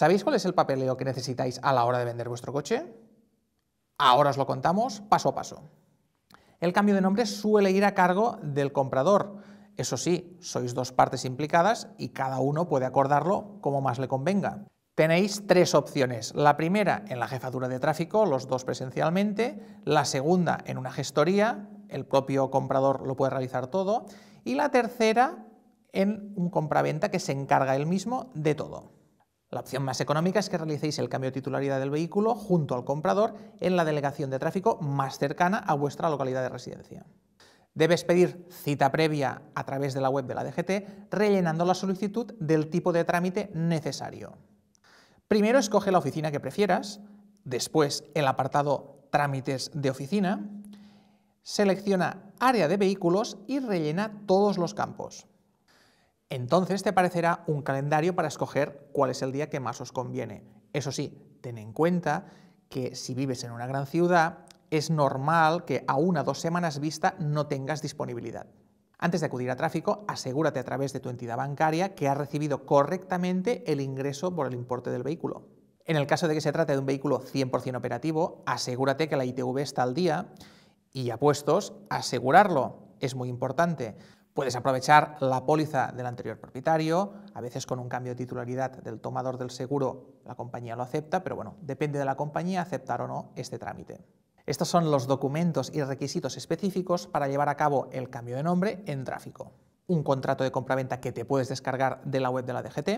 ¿Sabéis cuál es el papeleo que necesitáis a la hora de vender vuestro coche? Ahora os lo contamos paso a paso. El cambio de nombre suele ir a cargo del comprador. Eso sí, sois dos partes implicadas y cada uno puede acordarlo como más le convenga. Tenéis tres opciones. La primera en la jefatura de tráfico, los dos presencialmente. La segunda en una gestoría, el propio comprador lo puede realizar todo. Y la tercera en un compraventa que se encarga él mismo de todo. La opción más económica es que realicéis el cambio de titularidad del vehículo junto al comprador en la delegación de tráfico más cercana a vuestra localidad de residencia. Debes pedir cita previa a través de la web de la DGT rellenando la solicitud del tipo de trámite necesario. Primero escoge la oficina que prefieras, después el apartado Trámites de oficina, selecciona Área de vehículos y rellena todos los campos. Entonces te aparecerá un calendario para escoger cuál es el día que más os conviene. Eso sí, ten en cuenta que si vives en una gran ciudad, es normal que a una o dos semanas vista no tengas disponibilidad. Antes de acudir a tráfico, asegúrate a través de tu entidad bancaria que has recibido correctamente el ingreso por el importe del vehículo. En el caso de que se trate de un vehículo 100% operativo, asegúrate que la ITV está al día y a puestos, asegurarlo es muy importante. Puedes aprovechar la póliza del anterior propietario, a veces con un cambio de titularidad del tomador del seguro la compañía lo acepta, pero bueno, depende de la compañía aceptar o no este trámite. Estos son los documentos y requisitos específicos para llevar a cabo el cambio de nombre en tráfico. Un contrato de compraventa que te puedes descargar de la web de la DGT,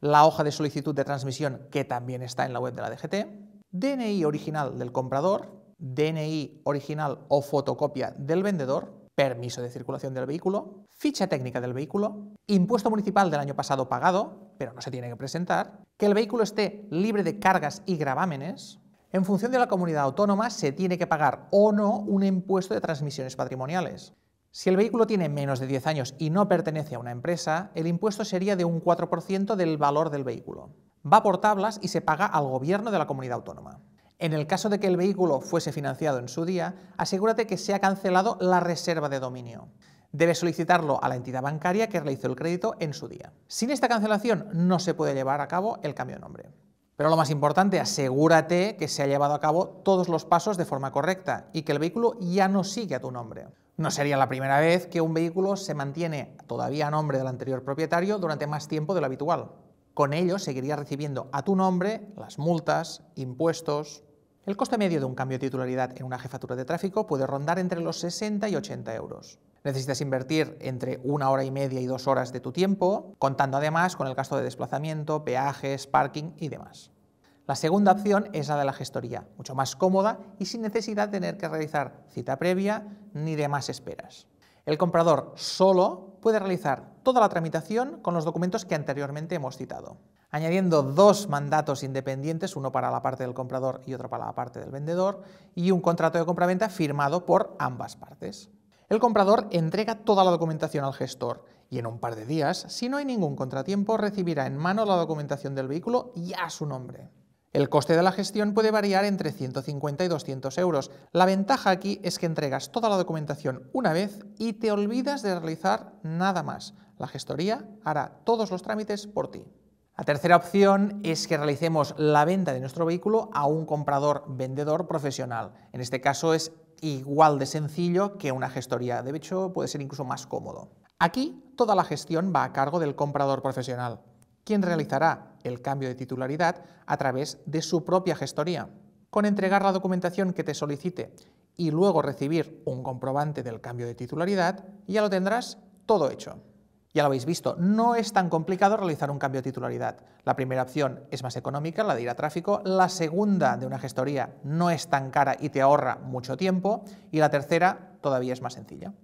la hoja de solicitud de transmisión que también está en la web de la DGT, DNI original del comprador, DNI original o fotocopia del vendedor, permiso de circulación del vehículo, ficha técnica del vehículo, impuesto municipal del año pasado pagado, pero no se tiene que presentar, que el vehículo esté libre de cargas y gravámenes, en función de la comunidad autónoma se tiene que pagar o no un impuesto de transmisiones patrimoniales. Si el vehículo tiene menos de 10 años y no pertenece a una empresa, el impuesto sería de un 4% del valor del vehículo. Va por tablas y se paga al gobierno de la comunidad autónoma. En el caso de que el vehículo fuese financiado en su día, asegúrate que se ha cancelado la reserva de dominio. Debes solicitarlo a la entidad bancaria que realizó el crédito en su día. Sin esta cancelación no se puede llevar a cabo el cambio de nombre. Pero lo más importante, asegúrate que se ha llevado a cabo todos los pasos de forma correcta y que el vehículo ya no sigue a tu nombre. No sería la primera vez que un vehículo se mantiene todavía a nombre del anterior propietario durante más tiempo de lo habitual. Con ello seguiría recibiendo a tu nombre las multas, impuestos, el coste medio de un cambio de titularidad en una jefatura de tráfico puede rondar entre los 60 y 80 euros. Necesitas invertir entre una hora y media y dos horas de tu tiempo, contando además con el gasto de desplazamiento, peajes, parking y demás. La segunda opción es la de la gestoría, mucho más cómoda y sin necesidad de tener que realizar cita previa ni demás esperas. El comprador solo puede realizar toda la tramitación con los documentos que anteriormente hemos citado, añadiendo dos mandatos independientes, uno para la parte del comprador y otro para la parte del vendedor, y un contrato de compraventa firmado por ambas partes. El comprador entrega toda la documentación al gestor y en un par de días, si no hay ningún contratiempo, recibirá en mano la documentación del vehículo y a su nombre. El coste de la gestión puede variar entre 150 y 200 euros. La ventaja aquí es que entregas toda la documentación una vez y te olvidas de realizar nada más. La gestoría hará todos los trámites por ti. La tercera opción es que realicemos la venta de nuestro vehículo a un comprador vendedor profesional. En este caso es igual de sencillo que una gestoría, de hecho puede ser incluso más cómodo. Aquí toda la gestión va a cargo del comprador profesional quien realizará el cambio de titularidad a través de su propia gestoría. Con entregar la documentación que te solicite y luego recibir un comprobante del cambio de titularidad, ya lo tendrás todo hecho. Ya lo habéis visto, no es tan complicado realizar un cambio de titularidad. La primera opción es más económica, la de ir a tráfico, la segunda de una gestoría no es tan cara y te ahorra mucho tiempo, y la tercera todavía es más sencilla.